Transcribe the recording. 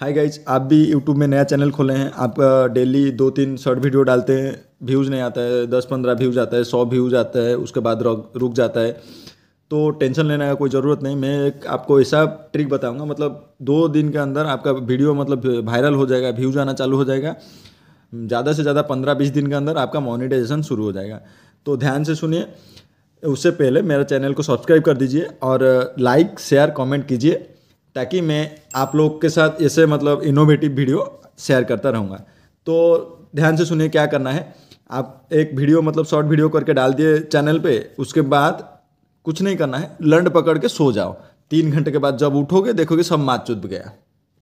hi guys आप भी YouTube में नया चैनल खोले हैं आप डेली दो तीन शॉर्ट वीडियो डालते हैं व्यूज़ नहीं आता है दस पंद्रह व्यूज़ आता है सौ व्यूज़ आता है उसके बाद रुक जाता है तो टेंशन लेने का कोई ज़रूरत नहीं मैं एक आपको ऐसा ट्रिक बताऊंगा मतलब दो दिन के अंदर आपका वीडियो मतलब वायरल हो जाएगा व्यूज़ आना चालू हो जाएगा ज़्यादा से ज़्यादा पंद्रह बीस दिन के अंदर आपका मोनिटाइजेशन शुरू हो जाएगा तो ध्यान से सुनिए उससे पहले मेरा चैनल को सब्सक्राइब कर दीजिए और लाइक शेयर कमेंट कीजिए ताकि मैं आप लोग के साथ ऐसे मतलब इनोवेटिव वीडियो शेयर करता रहूँगा तो ध्यान से सुनिए क्या करना है आप एक वीडियो मतलब शॉर्ट वीडियो करके डाल दिए चैनल पे उसके बाद कुछ नहीं करना है लंड पकड़ के सो जाओ तीन घंटे के बाद जब उठोगे देखोगे सब मात चुप गया